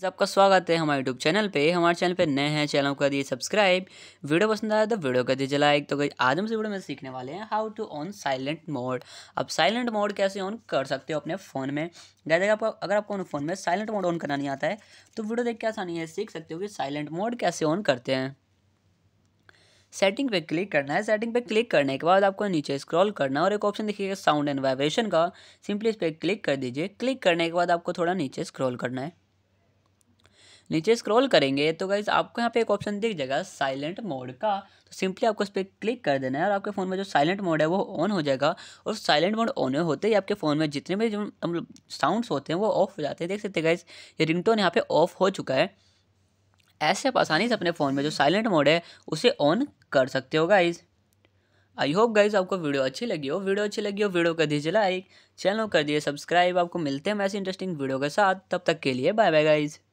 सबका स्वागत है हमारे यूट्यूब चैनल पे हमारे चैनल पे नए हैं चैनल कर दिए सब्सक्राइब वीडियो पसंद आया तो वीडियो कर दीजिए लाइक तो कहीं आज हम वीडियो में सीखने वाले हैं how to on silent mode अब साइलेंट मोड कैसे ऑन कर सकते हो अपने फ़ोन में जैसे आपको अगर आपको फ़ोन में साइलेंट मोड ऑन करना नहीं आता है तो वीडियो देख के आसानी है सीख सकते हो कि साइलेंट मोड कैसे ऑन करते हैं सेटिंग पे क्लिक करना है सेटिंग पे क्लिक करने के बाद आपको नीचे स्क्रॉल करना है और एक ऑप्शन देखिएगा साउंड एंड वाइब्रेशन का सिंपली इस पर क्लिक कर दीजिए क्लिक करने के बाद आपको थोड़ा नीचे स्क्रॉल करना है नीचे स्क्रॉल करेंगे तो गाइज आपको यहाँ पे एक ऑप्शन दिख जाएगा साइलेंट मोड का तो सिंपली आपको इस पर क्लिक कर देना है और आपके फ़ोन में जो साइलेंट मोड है वो ऑन हो जाएगा और साइलेंट मोड ऑन होते ही आपके फ़ोन में जितने भी जो मतलब साउंड्स होते हैं वो ऑफ हो जाते हैं देख सकते हैं गाइज ये रिंगटोन यहाँ पे ऑफ हो चुका है ऐसे आप आसानी से अपने फ़ोन में जो साइलेंट मोड है उसे ऑन कर सकते हो गाइज़ आई होप गाइज आपको वीडियो अच्छी लगी हो वीडियो अच्छी लगी हो वीडियो कर दीजिए लाइक चैनल कर दिए सब्सक्राइब आपको मिलते हैं ऐसे इंटरेस्टिंग वीडियो के साथ तब तक के लिए बाय बाय गाइज़